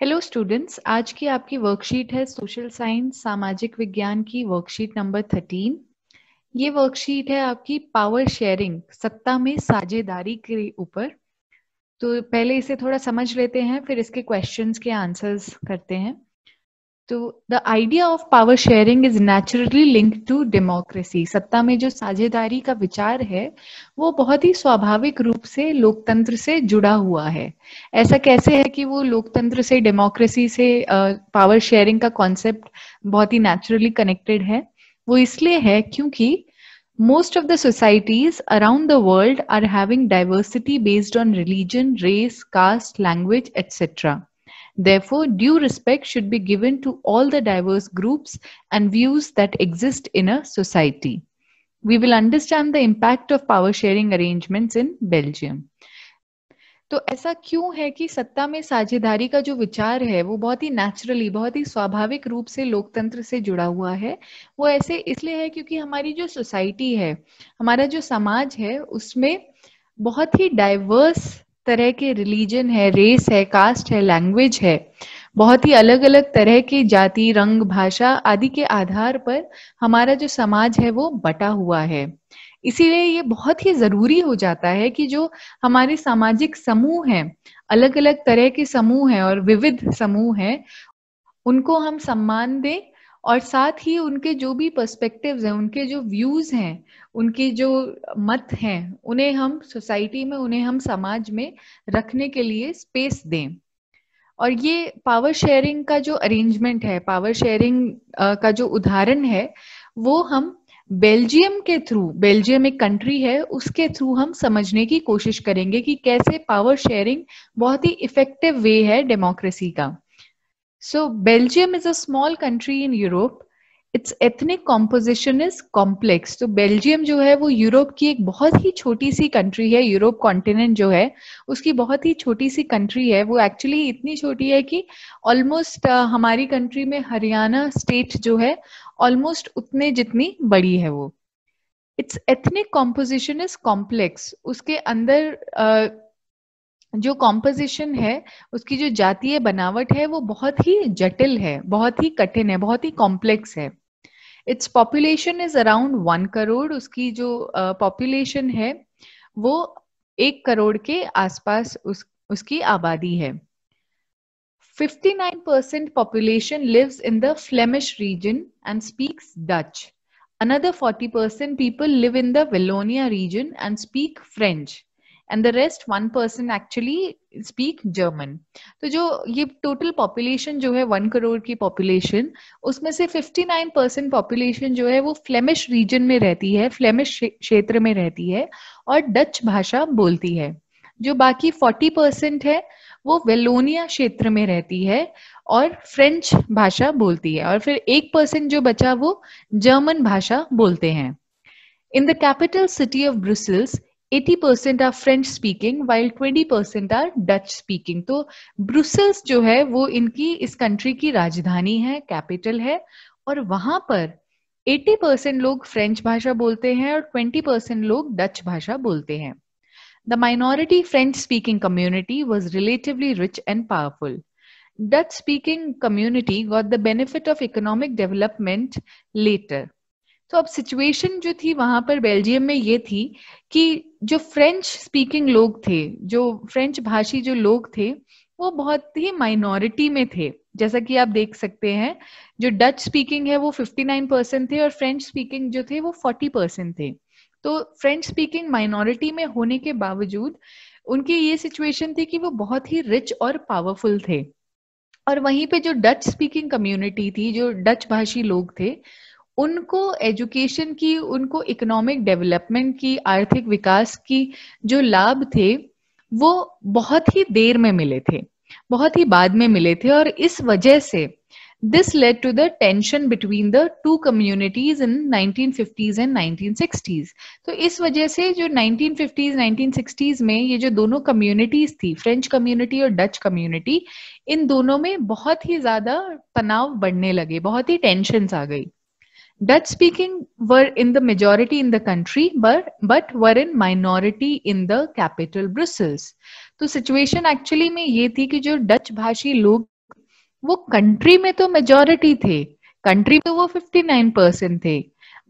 Hello students आज की आपकी वर्कशीट है सोशल साइंस सामाजिक विज्ञान की वर्कशीट नंबर थर्टीन ये वर्कशीट है आपकी पावर शेयरिंग सत्ता में साझेदारी के ऊपर तो पहले इसे थोड़ा समझ लेते हैं फिर इसके क्वेश्चंस के आंसर्स करते हैं तो the idea of power sharing is naturally linked to democracy सत्ता में जो साझेदारी का विचार है वो बहुत ही स्वाभाविक रूप से लोकतंत्र से जुड़ा हुआ है ऐसा कैसे है कि वो लोकतंत्र से डेमोक्रेसी से पावर uh, शेयरिंग का कॉन्सेप्ट बहुत ही नेचुरली कनेक्टेड है वो इसलिए है क्योंकि most of the societies around the world are having diversity based on religion race caste language etcetera Therefore, due respect should be given to all the diverse groups and views that exist in a society. We will understand the impact of power sharing arrangements in Belgium. तो ऐसा क्यों है कि सत्ता में साझेदारी का जो विचार है वो बहुत ही नेचुरली बहुत ही स्वाभाविक रूप से लोकतंत्र से जुड़ा हुआ है वो ऐसे इसलिए है क्योंकि हमारी जो सोसाइटी है हमारा जो समाज है उसमें बहुत ही डाइवर्स तरह के रिलीजन है रेस है कास्ट है लैंग्वेज है बहुत ही अलग अलग तरह की जाति रंग भाषा आदि के आधार पर हमारा जो समाज है वो बटा हुआ है इसीलिए ये बहुत ही जरूरी हो जाता है कि जो हमारे सामाजिक समूह हैं अलग अलग तरह के समूह हैं और विविध समूह हैं उनको हम सम्मान दें और साथ ही उनके जो भी पर्सपेक्टिव्स हैं उनके जो व्यूज हैं उनके जो मत हैं उन्हें हम सोसाइटी में उन्हें हम समाज में रखने के लिए स्पेस दें और ये पावर शेयरिंग का जो अरेंजमेंट है पावर शेयरिंग का जो उदाहरण है वो हम बेल्जियम के थ्रू बेल्जियम एक कंट्री है उसके थ्रू हम समझने की कोशिश करेंगे कि कैसे पावर शेयरिंग बहुत ही इफेक्टिव वे है डेमोक्रेसी का So, Belgium is a small country in Europe. Its ethnic composition is complex तो बेल्जियम जो है वो यूरोप की एक बहुत ही छोटी सी कंट्री है यूरोप कॉन्टिनेंट जो है उसकी बहुत ही छोटी सी कंट्री है वो एक्चुअली इतनी छोटी है कि ऑलमोस्ट हमारी कंट्री में हरियाणा स्टेट जो है ऑलमोस्ट उतने जितनी बड़ी है वो its ethnic composition is complex उसके अंदर uh, जो कॉम्पोजिशन है उसकी जो जातीय बनावट है वो बहुत ही जटिल है बहुत ही कठिन है बहुत ही कॉम्प्लेक्स है its population is around one crore उसकी जो पॉपुलेशन uh, है वो एक करोड़ के आसपास उस, उसकी आबादी है 59% population lives in the Flemish region and speaks Dutch. Another 40% people live in the Wallonia region and speak French. And the rest one person actually speak German तो जो ये टोटल पॉपुलेशन जो है वन करोड़ की पॉपुलेशन उसमें से fifty nine percent population जो है वो फ्लेमिश रीजन में रहती है फ्लेमिश क्षेत्र में रहती है और डच भाषा बोलती है जो बाकी फोर्टी परसेंट है वो वेलोनिया क्षेत्र में रहती है और फ्रेंच भाषा बोलती है और फिर एक परसेंट जो बचा वो जर्मन भाषा बोलते हैं in the capital city of Brussels eighty percent are French speaking while twenty percent are Dutch speaking तो ब्रुसेल्स जो है वो इनकी इस कंट्री की राजधानी है कैपिटल है और वहां पर 80% लोग फ्रेंच भाषा बोलते हैं और 20% लोग डच भाषा बोलते हैं the minority French speaking community was relatively rich and powerful Dutch speaking community got the benefit of economic development later तो अब सिचुएशन जो थी वहां पर बेल्जियम में ये थी कि जो फ्रेंच स्पीकिंग लोग थे जो फ्रेंच भाषी जो लोग थे वो बहुत ही माइनॉरिटी में थे जैसा कि आप देख सकते हैं जो डच स्पीकिंग है वो 59 परसेंट थे और फ्रेंच स्पीकिंग जो थे वो 40 परसेंट थे तो फ्रेंच स्पीकिंग माइनॉरिटी में होने के बावजूद उनकी ये सिचुएशन थी कि वो बहुत ही रिच और पावरफुल थे और वहीं पे जो डच स्पीकिंग कम्युनिटी थी जो डच भाषी लोग थे उनको एजुकेशन की उनको इकोनॉमिक डेवलपमेंट की आर्थिक विकास की जो लाभ थे वो बहुत ही देर में मिले थे बहुत ही बाद में मिले थे और इस वजह से this led to the tension between the two communities in 1950s and 1960s तो इस वजह से जो 1950s 1960s में ये जो दोनों कम्युनिटीज थी फ्रेंच कम्युनिटी और डच कम्युनिटी इन दोनों में बहुत ही ज्यादा तनाव बढ़ने लगे बहुत ही टेंशन आ गई Dutch speaking were in the majority in the country, but, but were in minority in the capital Brussels. तो situation actually में ये थी कि जो Dutch भाषी लोग वो country में तो majority थे country में वो 59 परसेंट थे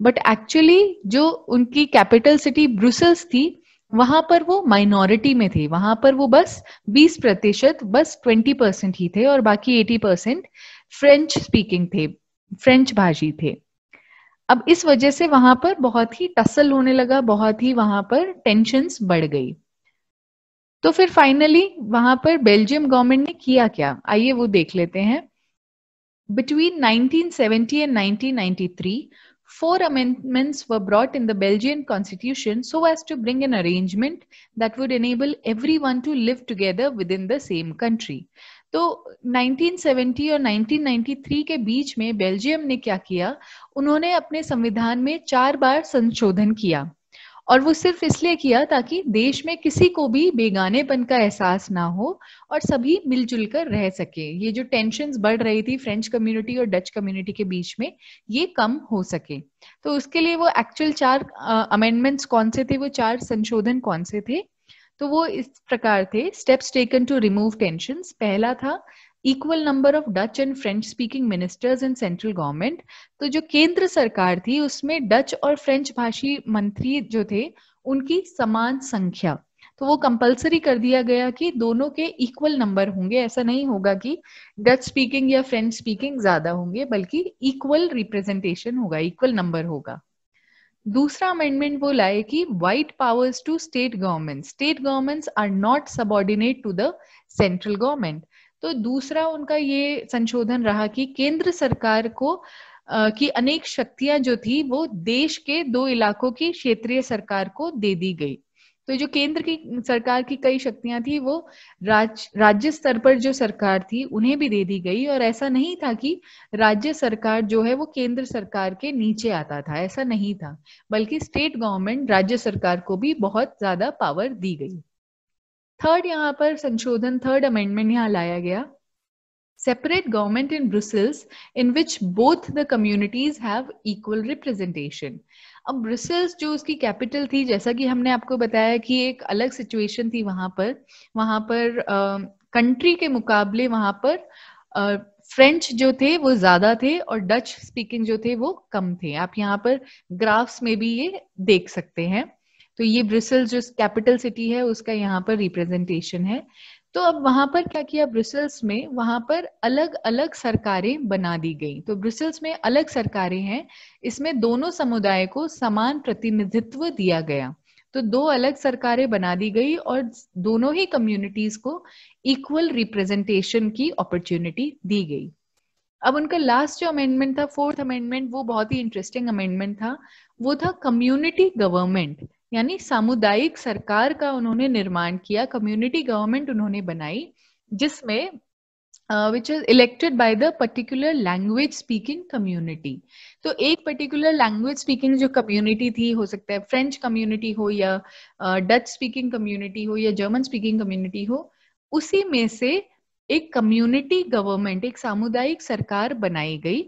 बट एक्चुअली जो उनकी कैपिटल सिटी ब्रुसल्स थी वहां पर वो माइनॉरिटी में थे वहां पर वो बस 20 प्रतिशत बस 20 परसेंट ही थे और बाकी 80 परसेंट फ्रेंच स्पीकिंग थे फ्रेंच भाषी थे अब इस वजह से वहां पर बहुत ही टसल होने लगा बहुत ही वहां पर टेंशन बढ़ गई तो फिर फाइनली वहां पर बेल्जियम गवर्नमेंट ने किया क्या आइए वो देख लेते हैं Between 1970 and 1993, four amendments were brought in the Belgian constitution so as to bring an arrangement that would enable everyone to live together within the same country. तो 1970 और 1993 के बीच में बेल्जियम ने क्या किया उन्होंने अपने संविधान में चार बार संशोधन किया और वो सिर्फ इसलिए किया ताकि देश में किसी को भी बेगानेपन का एहसास ना हो और सभी मिलजुल कर रह सके ये जो टेंशन बढ़ रही थी फ्रेंच कम्युनिटी और डच कम्युनिटी के बीच में ये कम हो सके तो उसके लिए वो एक्चुअल चार अमेंडमेंट्स कौन से थे वो चार संशोधन कौन से थे तो वो इस प्रकार थे steps taken to remove tension पहला था equal number of Dutch and French speaking ministers in central government तो जो केंद्र सरकार थी उसमें डच और फ्रेंच भाषी मंत्री जो थे उनकी समान संख्या तो वो कंपलसरी कर दिया गया कि दोनों के इक्वल नंबर होंगे ऐसा नहीं होगा कि डच स्पीकिंग या फ्रेंच स्पीकिंग ज्यादा होंगे बल्कि इक्वल रिप्रेजेंटेशन होगा इक्वल नंबर होगा दूसरा अमेंडमेंट वो लाए कि wide powers to state government state governments are not subordinate to the central government तो दूसरा उनका ये संशोधन रहा कि केंद्र सरकार को की अनेक शक्तियां जो थी वो देश के दो इलाकों की क्षेत्रीय सरकार को दे दी गई तो जो केंद्र की सरकार की कई शक्तियां थी वो राज राज्य स्तर पर जो सरकार थी उन्हें भी दे दी गई और ऐसा नहीं था कि राज्य सरकार जो है वो केंद्र सरकार के नीचे आता था ऐसा नहीं था बल्कि स्टेट गवर्नमेंट राज्य सरकार को भी बहुत ज्यादा पावर दी गई थर्ड यहाँ पर संशोधन थर्ड अमेंडमेंट यहाँ लाया गया separate government in Brussels in which both the communities have equal representation अब ब्रिसल्स जो उसकी कैपिटल थी जैसा कि हमने आपको बताया कि एक अलग सिचुएशन थी वहां पर वहां पर कंट्री के मुकाबले वहां पर फ्रेंच जो थे वो ज्यादा थे और डच स्पीकिंग जो थे वो कम थे आप यहाँ पर ग्राफ्स में भी ये देख सकते हैं तो ये ब्रिसल्स जो कैपिटल सिटी है उसका यहाँ पर रिप्रेजेंटेशन है तो अब वहां पर क्या किया ब्रुसेल्स में वहां पर अलग अलग सरकारें बना दी गई तो ब्रुसेल्स में अलग सरकारें हैं इसमें दोनों समुदाय को समान प्रतिनिधित्व दिया गया तो दो अलग सरकारें बना दी गई और दोनों ही कम्युनिटीज को इक्वल रिप्रेजेंटेशन की अपॉर्चुनिटी दी गई अब उनका लास्ट जो अमेंडमेंट था फोर्थ अमेंडमेंट वो बहुत ही इंटरेस्टिंग अमेंडमेंट था वो था कम्युनिटी गवर्नमेंट यानी सामुदायिक सरकार का उन्होंने निर्माण किया कम्युनिटी गवर्नमेंट उन्होंने बनाई जिसमें which is elected by the particular language speaking community तो एक पर्टिकुलर लैंग्वेज स्पीकिंग जो कम्युनिटी थी हो सकता है फ्रेंच कम्युनिटी हो या डच स्पीकिंग कम्युनिटी हो या जर्मन स्पीकिंग कम्युनिटी हो उसी में से एक कम्युनिटी गवर्नमेंट एक सामुदायिक सरकार बनाई गई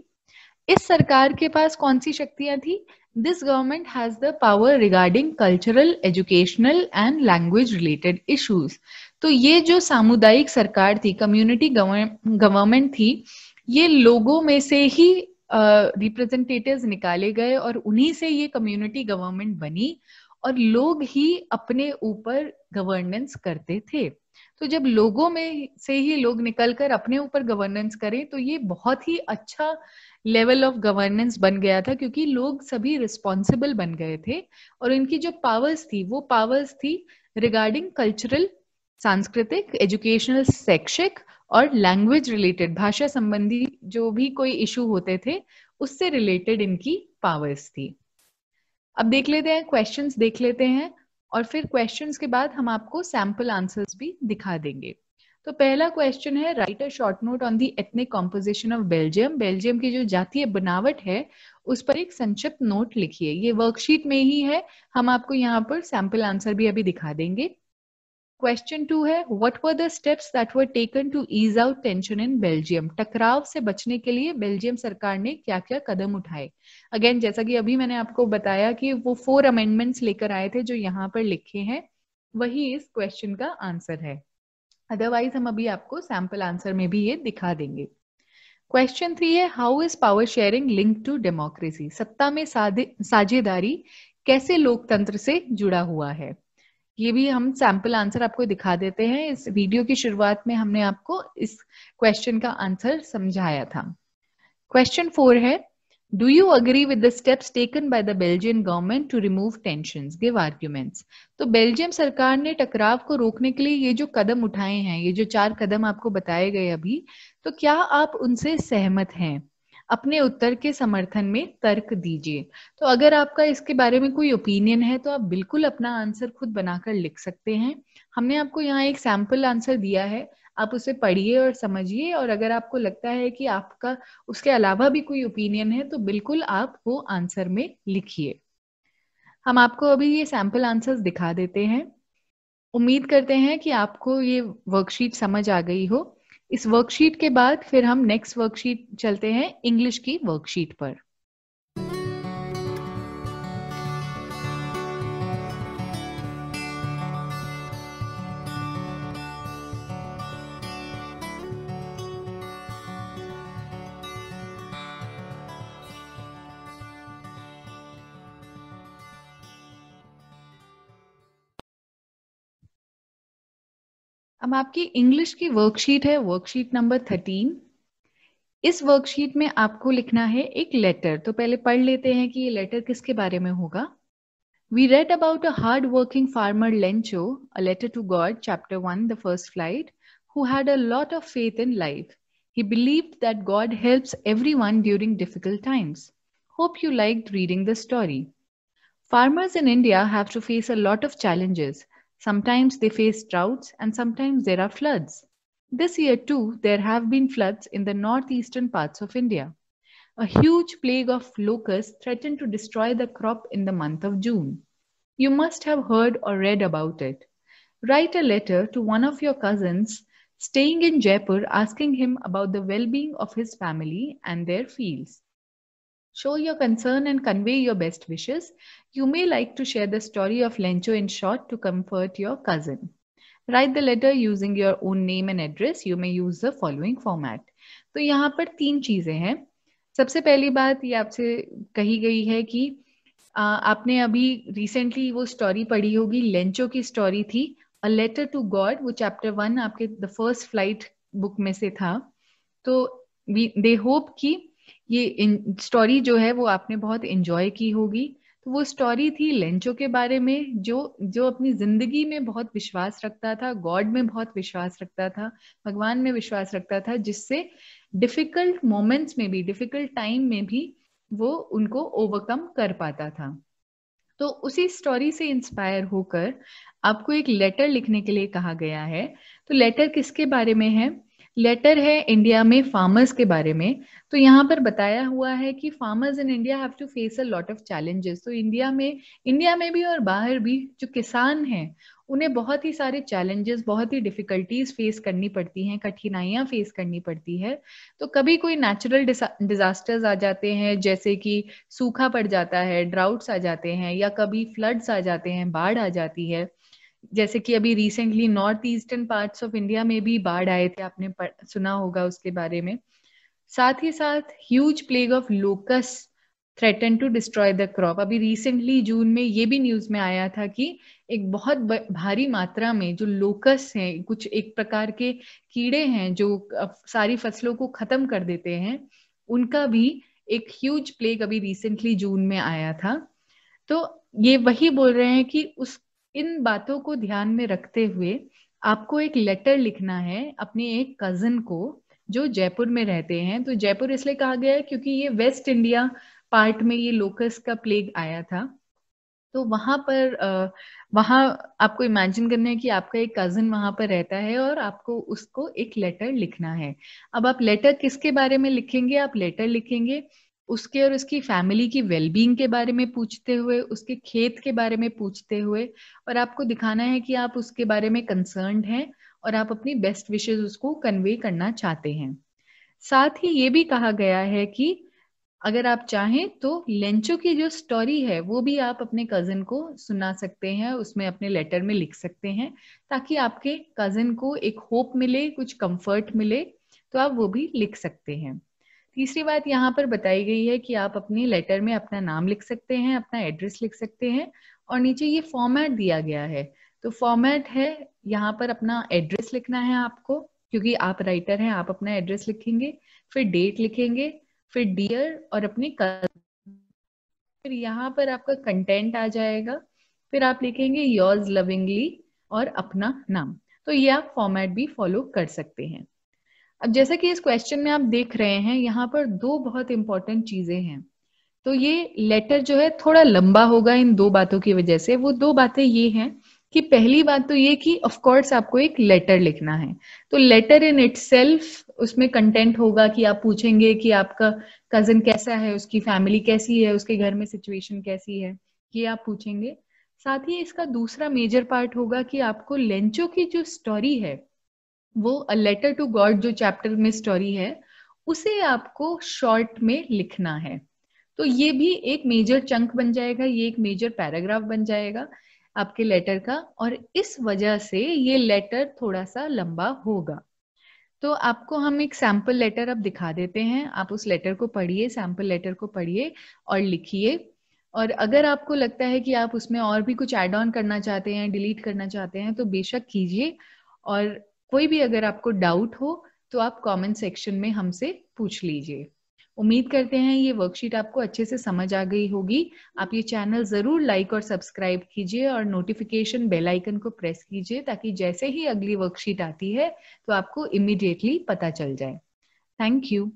इस सरकार के पास कौन सी शक्तियां थी this government has the power regarding cultural educational and language related issues तो ये जो सामुदायिक सरकार थी कम्युनिटी गवर्नमेंट थी ये लोगों में से ही रिप्रेजेंटेटिव्स uh, निकाले गए और उन्हीं से ये कम्युनिटी गवर्नमेंट बनी और लोग ही अपने ऊपर गवर्नेंस करते थे तो जब लोगों में से ही लोग निकल कर अपने ऊपर गवर्नेंस करें तो ये बहुत ही अच्छा लेवल ऑफ गवर्नेंस बन गया था क्योंकि लोग सभी रिस्पॉन्सिबल बन गए थे और इनकी जो पावर्स थी वो पावर्स थी रिगार्डिंग कल्चरल सांस्कृतिक एजुकेशनल शैक्षिक और लैंग्वेज रिलेटेड भाषा संबंधी जो भी कोई इशू होते थे उससे रिलेटेड इनकी पावर्स थी अब देख लेते हैं क्वेश्चंस देख लेते हैं और फिर क्वेश्चंस के बाद हम आपको सैम्पल आंसर्स भी दिखा देंगे तो पहला क्वेश्चन है write a short note on the ethnic composition of Belgium Belgium की जो जातीय बनावट है उस पर एक संक्षिप्त नोट लिखिए ये वर्कशीट में ही है हम आपको यहाँ पर सैम्पल आंसर भी अभी दिखा देंगे क्वेश्चन टू है what were the steps that were taken to ease out tension in Belgium टकराव से बचने के लिए बेल्जियम सरकार ने क्या क्या कदम उठाए अगेन जैसा कि अभी मैंने आपको बताया कि वो फोर अमेंडमेंट्स लेकर आए थे जो यहाँ पर लिखे हैं वही इस क्वेश्चन का आंसर है अदरवाइज हम अभी आपको सैम्पल आंसर में भी ये दिखा देंगे क्वेश्चन थ्री है how is power sharing link to democracy सत्ता में साझेदारी कैसे लोकतंत्र से जुड़ा हुआ है ये भी हम सैम्पल आंसर आपको दिखा देते हैं इस वीडियो की शुरुआत में हमने आपको इस क्वेश्चन का आंसर समझाया था क्वेश्चन फोर है do you agree with the steps taken by the Belgian government to remove tension give arguments तो बेल्जियम सरकार ने टकराव को रोकने के लिए ये जो कदम उठाए हैं ये जो चार कदम आपको बताए गए अभी तो क्या आप उनसे सहमत हैं अपने उत्तर के समर्थन में तर्क दीजिए तो अगर आपका इसके बारे में कोई ओपिनियन है तो आप बिल्कुल अपना आंसर खुद बनाकर लिख सकते हैं हमने आपको यहाँ एक सैम्पल आंसर दिया है आप उसे पढ़िए और समझिए और अगर आपको लगता है कि आपका उसके अलावा भी कोई ओपिनियन है तो बिल्कुल आप वो आंसर में लिखिए हम आपको अभी ये सैम्पल आंसर्स दिखा देते हैं उम्मीद करते हैं कि आपको ये वर्कशीट समझ आ गई हो इस वर्कशीट के बाद फिर हम नेक्स्ट वर्कशीट चलते हैं इंग्लिश की वर्कशीट पर अब आपकी इंग्लिश की वर्कशीट है वर्कशीट नंबर थर्टीन इस वर्कशीट में आपको लिखना है एक लेटर तो पहले पढ़ लेते हैं कि ये लेटर किसके बारे में होगा we read about a hard working farmer Lencho a letter to God chapter one the first flight who had a lot of faith in life he believe that God helps one during difficult times hope you like reading the story farmers in India have to face a lot of challenges Sometimes they face droughts and sometimes there are floods. This year, too, there have been floods in the northeastern parts of India. A huge plague of locusts threatened to destroy the crop in the month of June. You must have heard or read about it. Write a letter to one of your cousins staying in Jaipur asking him about the well being of his family and their fields. Show your concern and convey your best wishes. You may like to share the story of Lencho in short to comfort your cousin. Write the letter using your own name and address. You may use the following format. तो यहाँ पर तीन चीजें हैं सबसे पहली बात ये आपसे कही गई है कि आ, आपने अभी रिसेंटली वो स्टोरी पढ़ी होगी लेंचो की स्टोरी थी अ लेटर टू गॉड वो चैप्टर वन आपके द फर्स्ट फ्लाइट बुक में से था तो दे होप कि ये स्टोरी जो है वो आपने बहुत इंजॉय की होगी तो वो स्टोरी थी लेंचो के बारे में जो जो अपनी जिंदगी में बहुत विश्वास रखता था गॉड में बहुत विश्वास रखता था भगवान में विश्वास रखता था जिससे डिफिकल्ट मोमेंट्स में भी डिफिकल्ट टाइम में भी वो उनको ओवरकम कर पाता था तो उसी स्टोरी से इंस्पायर होकर आपको एक लेटर लिखने के लिए कहा गया है तो लेटर किसके बारे में है लेटर है इंडिया में फार्मर्स के बारे में तो यहाँ पर बताया हुआ है कि farmers in India have to face a lot of challenges तो इंडिया में इंडिया में भी और बाहर भी जो किसान हैं उन्हें बहुत ही सारे चैलेंजेस बहुत ही डिफिकल्टीज फेस करनी पड़ती हैं कठिनाइयाँ फेस करनी पड़ती है तो कभी कोई नेचुरल डिजास्टर्स आ जाते हैं जैसे कि सूखा पड़ जाता है ड्राउट्स आ जाते हैं या कभी फ्लड्स आ जाते हैं बाढ़ आ जाती है जैसे कि अभी recently north eastern parts of India में भी बाढ़ आए थे आपने सुना होगा उसके बारे में साथ ही साथ huge plague of locusts threaten to destroy the crop अभी रिसेंटली जून में ये भी न्यूज में आया था कि एक बहुत भारी मात्रा में जो लोकस हैं कुछ एक प्रकार के कीड़े हैं जो सारी फसलों को खत्म कर देते हैं उनका भी एक ह्यूज प्लेग अभी रिसेंटली जून में आया था तो ये वही बोल रहे हैं कि उस इन बातों को ध्यान में रखते हुए आपको एक लेटर लिखना है अपने एक कजन को जो जयपुर में रहते हैं तो जयपुर इसलिए कहा गया है क्योंकि ये वेस्ट इंडिया पार्ट में ये लोकस का प्लेग आया था तो वहां पर वहां आपको इमेजिन करना है कि आपका एक कजन वहां पर रहता है और आपको उसको एक लेटर लिखना है अब आप लेटर किसके बारे में लिखेंगे आप लेटर लिखेंगे उसके और उसकी फैमिली की वेलबींग के बारे में पूछते हुए उसके खेत के बारे में पूछते हुए और आपको दिखाना है कि आप उसके बारे में कंसर्न हैं और आप अपनी बेस्ट विशेष उसको कन्वे करना चाहते हैं साथ ही ये भी कहा गया है कि अगर आप चाहें तो लेंचो की जो स्टोरी है वो भी आप अपने कजन को सुना सकते हैं उसमें अपने लेटर में लिख सकते हैं ताकि आपके कजन को एक होप मिले कुछ कंफर्ट मिले तो आप वो भी लिख सकते हैं तीसरी बात यहाँ पर बताई गई है कि आप अपने लेटर में अपना नाम लिख सकते हैं अपना एड्रेस लिख सकते हैं और नीचे ये फॉर्मेट दिया गया है तो फॉर्मेट है यहाँ पर अपना एड्रेस लिखना है आपको क्योंकि आप राइटर हैं आप अपना एड्रेस लिखेंगे फिर डेट लिखेंगे फिर डियर और कल फिर यहाँ पर आपका कंटेंट आ जाएगा फिर आप लिखेंगे योर्स लविंगली और अपना नाम तो ये आप फॉर्मेट भी फॉलो कर सकते हैं अब जैसा कि इस क्वेश्चन में आप देख रहे हैं यहाँ पर दो बहुत इंपॉर्टेंट चीजें हैं तो ये लेटर जो है थोड़ा लंबा होगा इन दो बातों की वजह से वो दो बातें ये हैं कि पहली बात तो ये कि ऑफ कोर्स आपको एक लेटर लिखना है तो लेटर इन इट उसमें कंटेंट होगा कि आप पूछेंगे कि आपका कजन कैसा है उसकी फैमिली कैसी है उसके घर में सिचुएशन कैसी है ये आप पूछेंगे साथ ही इसका दूसरा मेजर पार्ट होगा कि आपको लेंचो की जो स्टोरी है वो अ लेटर टू गॉड जो चैप्टर में स्टोरी है उसे आपको शॉर्ट में लिखना है तो ये भी एक मेजर चंक बन जाएगा ये एक मेजर पैराग्राफ बन जाएगा आपके लेटर का और इस वजह से ये लेटर थोड़ा सा लंबा होगा तो आपको हम एक सैम्पल लेटर अब दिखा देते हैं आप उस लेटर को पढ़िए सैम्पल लेटर को पढ़िए और लिखिए और अगर आपको लगता है कि आप उसमें और भी कुछ ऐड ऑन करना चाहते हैं डिलीट करना चाहते हैं तो बेशक कीजिए और कोई भी अगर आपको डाउट हो तो आप कमेंट सेक्शन में हमसे पूछ लीजिए उम्मीद करते हैं ये वर्कशीट आपको अच्छे से समझ आ गई होगी आप ये चैनल जरूर लाइक और सब्सक्राइब कीजिए और नोटिफिकेशन बेल आइकन को प्रेस कीजिए ताकि जैसे ही अगली वर्कशीट आती है तो आपको इमिडिएटली पता चल जाए थैंक यू